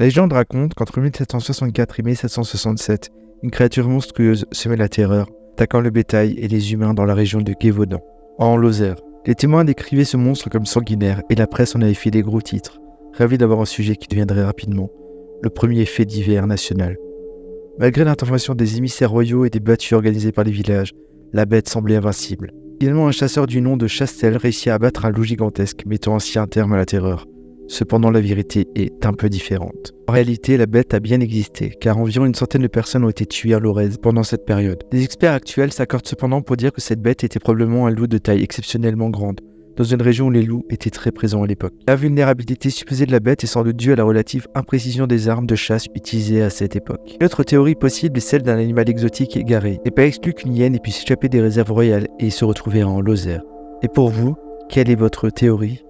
La légende raconte qu'entre 1764 et 1767, une créature monstrueuse semait la terreur, attaquant le bétail et les humains dans la région de Gévaudan, en Lozère. Les témoins décrivaient ce monstre comme sanguinaire et la presse en avait fait des gros titres, ravis d'avoir un sujet qui deviendrait rapidement le premier fait d'hiver national. Malgré l'intervention des émissaires royaux et des battues organisées par les villages, la bête semblait invincible. Finalement, un chasseur du nom de Chastel réussit à abattre un loup gigantesque, mettant ainsi un terme à la terreur. Cependant, la vérité est un peu différente. En réalité, la bête a bien existé, car environ une centaine de personnes ont été tuées à Lorraine pendant cette période. Les experts actuels s'accordent cependant pour dire que cette bête était probablement un loup de taille exceptionnellement grande, dans une région où les loups étaient très présents à l'époque. La vulnérabilité supposée de la bête est sans doute due à la relative imprécision des armes de chasse utilisées à cette époque. L'autre autre théorie possible est celle d'un animal exotique égaré. n'est pas exclu qu'une hyène pu s'échapper des réserves royales et se retrouver en Lozère. Et pour vous, quelle est votre théorie